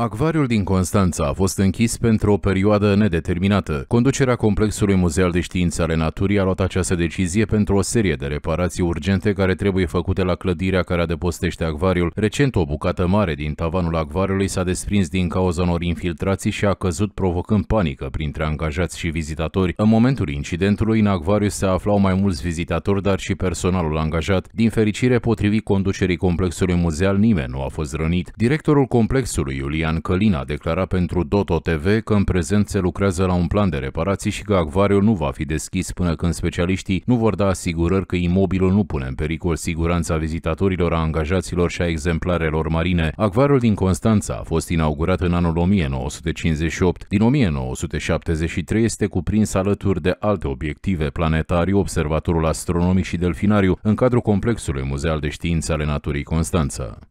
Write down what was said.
Acvariul din Constanța a fost închis pentru o perioadă nedeterminată. Conducerea Complexului Muzeal de Științe ale Naturii a luat această decizie pentru o serie de reparații urgente care trebuie făcute la clădirea care adăpostește acvariul. Recent, o bucată mare din tavanul acvariului s-a desprins din cauza unor infiltrații și a căzut provocând panică printre angajați și vizitatori. În momentul incidentului, în acvariu se aflau mai mulți vizitatori, dar și personalul angajat. Din fericire, potrivit conducerii Complexului Muzeal, nimeni nu a fost rănit. Directorul Complexului, Iulian Adrian Călin a declarat pentru Doto TV că în prezent se lucrează la un plan de reparații și că acvariul nu va fi deschis până când specialiștii nu vor da asigurări că imobilul nu pune în pericol siguranța vizitatorilor, a angajaților și a exemplarelor marine. Acvariul din Constanța a fost inaugurat în anul 1958. Din 1973 este cuprins alături de alte obiective planetariu, observatorul astronomic și delfinariu, în cadrul complexului Muzeal de Științe ale Naturii Constanța.